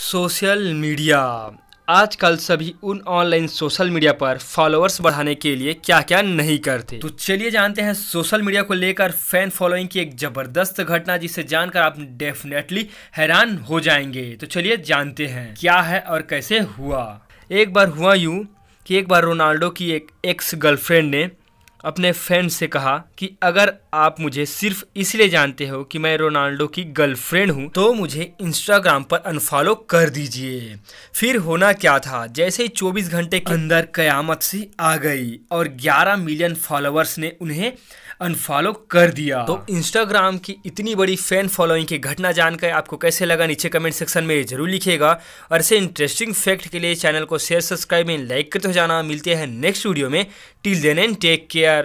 social media आजकल सभी उन ऑनलाइन सोशल मीडिया पर फॉलोअर्स बढ़ाने के लिए क्या क्या नहीं करते तो चलिए जानते हैं सोशल मीडिया को लेकर फैन फॉलोइंग की एक जबरदस्त घटना जिसे जानकर आप डेफिनेटली हैरान हो जाएंगे तो चलिए जानते हैं क्या है और कैसे हुआ एक बार हुआ यूं कि एक बार रोनाल्डो की एक एक्स गर्लफ्रेंड ने अपने फ्रेंड से कहा कि अगर आप मुझे सिर्फ इसलिए जानते हो कि मैं रोनाल्डो की गर्लफ्रेंड हूं तो मुझे इंस्टाग्राम पर अनफॉलो कर दीजिए फिर होना क्या था जैसे ही चौबीस घंटे के अंदर कयामत सी आ गई और 11 मिलियन फॉलोअर्स ने उन्हें अनफॉलो कर दिया तो इंस्टाग्राम की इतनी बड़ी फैन फॉलोइंग की घटना जानकर आपको कैसे लगा नीचे कमेंट सेक्शन में जरूर लिखिएगा और ऐसे इंटरेस्टिंग फैक्ट के लिए चैनल को शेयर सब्सक्राइब एंड लाइक करते हो जाना मिलते हैं नेक्स्ट वीडियो में till then and take care